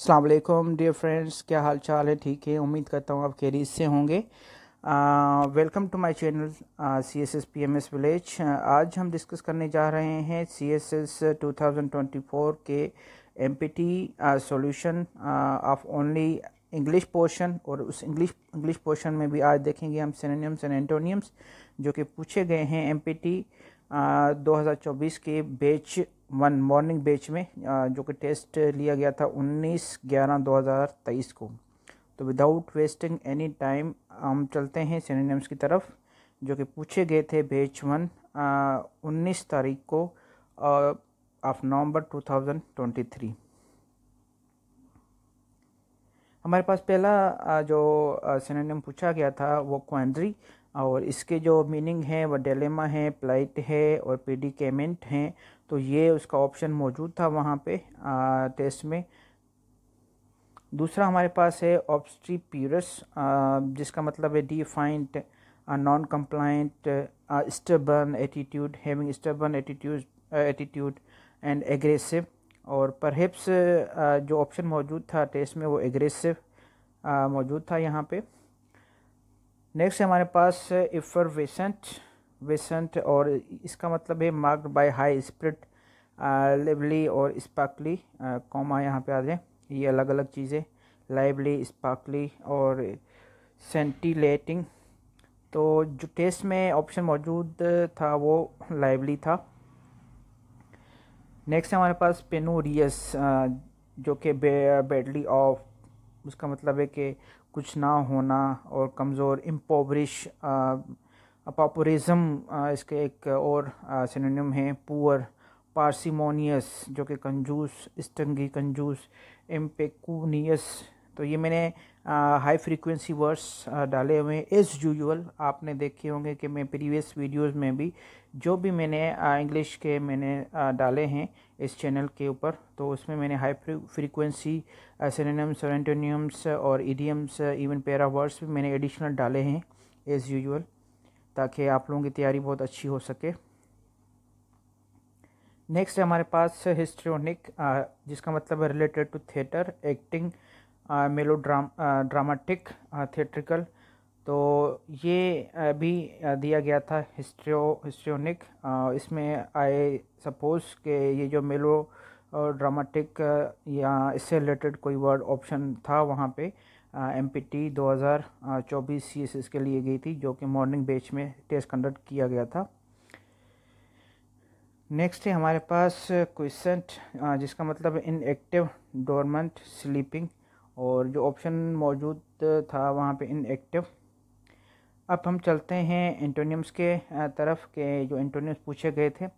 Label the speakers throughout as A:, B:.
A: अस्सलाम dear friends क्या हाल चाल है ठीक है उम्मीद करता हूँ आप खैरियत से होंगे welcome to my channel C S S P M S village आज हम डिस्कस करने जा रहे हैं C S S two thousand twenty four के M P T solution of only English portion और उस इंग्लिश इंग्लिश पोर्शन में भी आज देखेंगे हम सैनियम्स एंड एंटोनियम्स जो कि पूछे गए हैं एम पी टी 2024 के बैच वन मॉर्निंग बैच में जो कि टेस्ट लिया गया था 19 ग्यारह 2023 को तो विदाउट वेस्टिंग एनी टाइम हम चलते हैं सिनोनिम्स की तरफ जो कि पूछे गए थे बैच वन उन्नीस तारीख को ऑफ नवंबर 2023 हमारे पास पहला जो सिनेम पूछा गया था वो क्वेंड्री और इसके जो मीनिंग हैं वह डेलेमा है प्लाइट है और पेडिकेमेंट हैं तो ये उसका ऑप्शन मौजूद था वहाँ पे टेस्ट में दूसरा हमारे पास है ऑब्स्ट्रीप्यूरस जिसका मतलब है defined non compliant stubborn attitude having stubborn attitude attitude and aggressive और परहेप्स uh, जो ऑप्शन मौजूद था टेस्ट में वो एग्रेसिव uh, मौजूद था यहाँ पे नेक्स्ट हमारे पास इफ़र वेसेंट वेसेंट और इसका मतलब है marked by high spirit lively और स्पार्कली कॉमा uh, यहाँ पे आ जाए ये अलग अलग चीज़ें लाइवली स्पार्कली और सेंटिलेटिंग तो जो टेस्ट में ऑप्शन मौजूद था वो लाइवली था नेक्स्ट हमारे पास पेनोरियस uh, जो कि बेडली ऑफ उसका मतलब है कि कुछ ना होना और कमज़ोर इम्पोवरिश पापोरिज़म इसके एक और सिनोनिम है पुअर पारसीमोनियस जो कि कंजूस स्टंगी कंजूस एम्पेकूनियस तो ये मैंने हाई फ्रीक्वेंसी वर्ड्स डाले हुए हैं एज़ यूजल आपने देखे होंगे कि मैं प्रीवियस वीडियोस में भी जो भी मैंने इंग्लिश के मैंने आ, डाले हैं इस चैनल के ऊपर तो उसमें मैंने हाई फ्रीक्वेंसी सेरेनम्स एंटोनियम्स और ईडियम्स इवन पैरावर्ड्स भी मैंने एडिशनल डाले हैं एज़ यूजल ताकि आप लोगों की तैयारी बहुत अच्छी हो सके नेक्स्ट है हमारे पास हिस्ट्रियोनिक जिसका मतलब है related to theatre acting melo dram dramatic theatrical तो ये भी दिया गया था हिस्ट्रियो हिस्ट्रियोनिक इसमें आए सपोज के ये जो मेलो ड्रामाटिक या इससे रिलेटेड कोई वर्ड ऑप्शन था वहाँ पे एम पी टी दो हज़ार चौबीस सी एस एस के लिए गई थी जो कि मॉर्निंग बेच में टेस्ट कंडक्ट किया गया था नेक्स्ट है हमारे पास क्वेश्चन जिसका मतलब इनएक्टिव डोरमेंट स्लीपिंग और जो ऑप्शन मौजूद था वहाँ पे इनएक्टिव अब हम चलते हैं एंटोनियम्स के तरफ के जो एंटोनियम्स पूछे गए थे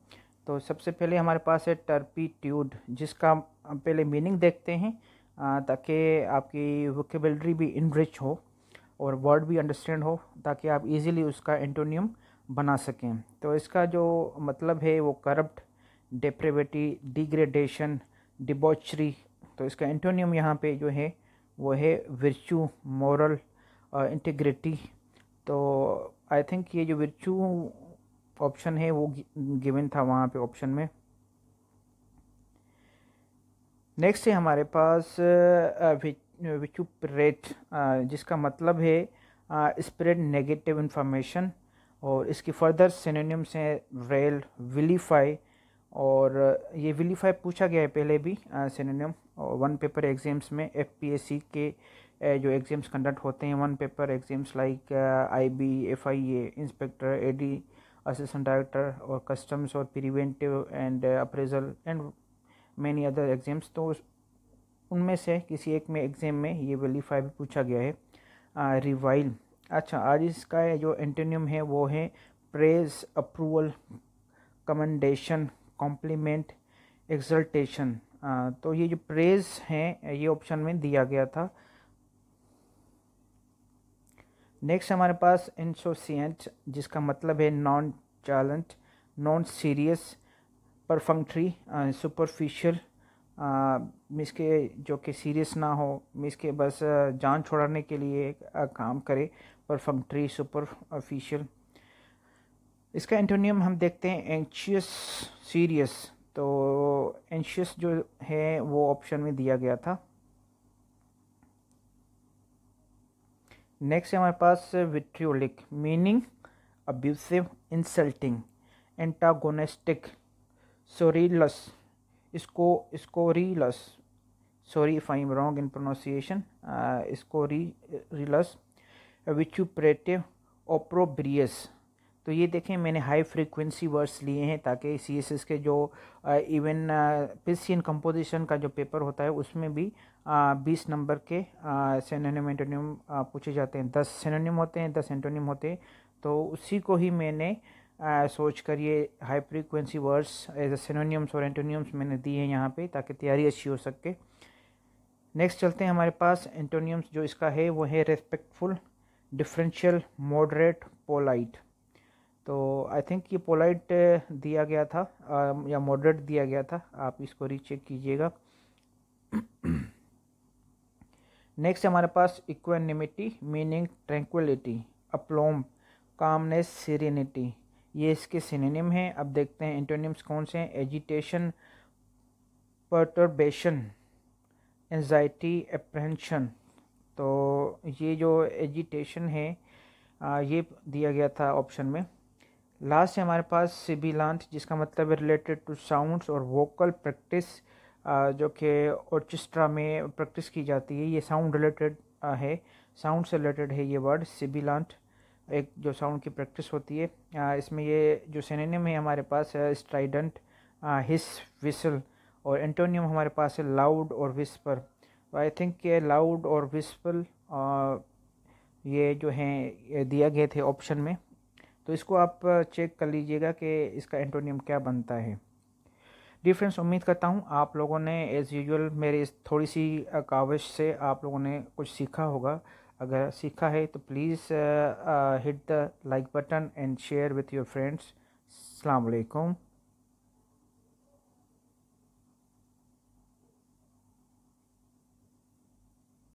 A: तो सबसे पहले हमारे पास है टर्पीट्यूड जिसका हम पहले मीनिंग देखते हैं ताकि आपकी वोकेबलरी भी इनरिच हो और वर्ड भी अंडरस्टैंड हो ताकि आप इजीली उसका एंटोनियम बना सकें तो इसका जो मतलब है वो करप्ट डिप्रेविटी डिग्रेडेशन डिबोचरी तो इसका एंटोनियम यहाँ पे जो है वो है वर्चू मॉरल इंटीग्रिटी तो आई थिंक ये जो विरचू ऑप्शन है वो गिवन था वहाँ पे ऑप्शन में नेक्स्ट है हमारे पास प्रेट जिसका मतलब है स्प्रेड नेगेटिव इन्फॉर्मेशन और इसकी फर्दर सिनोनिम्स हैं रेल विलीफाई और ये विलीफाई पूछा गया है पहले भी सिनोनिम और वन पेपर एग्जाम्स में एफ के जो एग्ज़ाम्स कंडक्ट होते हैं one paper exams like I B F I A inspector A D assistant director और कस्टम्स और preventive and appraisal and many other exams तो उनमें से किसी एक में एग्ज़ाम में ये वेलीफाई भी पूछा गया है रिवाइल अच्छा आज इसका जो एंटोनियम है वो है praise approval commendation compliment exaltation तो ये जो प्रेज हैं ये ऑप्शन में दिया गया था नेक्स्ट हमारे पास इंसोसियंट जिसका मतलब है nonchalant non serious perfunctory superficial मीस के जो कि सीरियस ना हो मीस के बस uh, जान छोड़ने के लिए uh, काम करे परफंक्ट्री सुपरफिशियल इसका एंटोनियम हम देखते हैं एंशियस सीरियस तो एंशियस जो है वो ऑप्शन में दिया गया था नेक्स्ट हमारे पास vitriolic meaning abusive insulting antagonistic scurrilous इसको scurrilous sorry if I am wrong in pronunciation scurrilous vituperative opprobrious तो ये देखें मैंने हाई फ्रीक्वेंसी वर्ड्स लिए हैं ताकि सी एस एस के जो इवन पिसियन कंपोजिशन का जो पेपर होता है उसमें भी बीस नंबर के सेनोनिम एंटोनियम पूछे जाते हैं दस सेनोनियम होते हैं दस एंटोनियम होते हैं तो उसी को ही मैंने आ, सोच कर ये high frequency words as a synonyms और एंटोनियम्स मैंने दिए हैं यहाँ पे ताकि तैयारी अच्छी हो सके नेक्स्ट चलते हैं हमारे पास एंटोनियम्स जो इसका है वो है रेस्पेक्टफुल डिफरेंशियल मॉडरेट पोलाइट तो आई थिंक ये पोलाइट uh, दिया गया था आ, um, या मॉडरेट दिया गया था आप इसको रीचेक कीजिएगा नेक्स्ट हमारे पास equanimity meaning tranquillity aplomb calmness serenity ये इसके सिनेम हैं अब देखते हैं एंटोनिम्स कौन से हैं एजिटेशन परटर्बेशन एनजाइटी अप्रहेंशन तो ये जो एजिटेशन है uh, ये दिया गया था ऑप्शन में लास्ट है हमारे पास सिबिलांट जिसका मतलब है रिलेटेड टू साउंड्स और वोकल प्रैक्टिस जो कि ऑर्केस्ट्रा में प्रैक्टिस की जाती है ये साउंड रिलेटेड है साउंड से रिलेटेड है ये वर्ड सिबिलांट एक जो साउंड की प्रैक्टिस होती है इसमें ये जो सिनेम है हमारे पास स्ट्राइडेंट हिस विसल और एंटोनियम हमारे पास है लाउड और विस्पर तो आई थिंक ये लाउड और विस्पल ये जो हैं दिया गए थे ऑप्शन में तो इसको आप चेक कर लीजिएगा कि इसका एंटोनियम क्या बनता है डी फ्रेंड्स उम्मीद करता हूँ आप लोगों ने एज़ यूजल मेरे इस थोड़ी सी कावश से आप लोगों ने कुछ सीखा होगा अगर सीखा है तो please hit the like button and share with your friends अलैक्म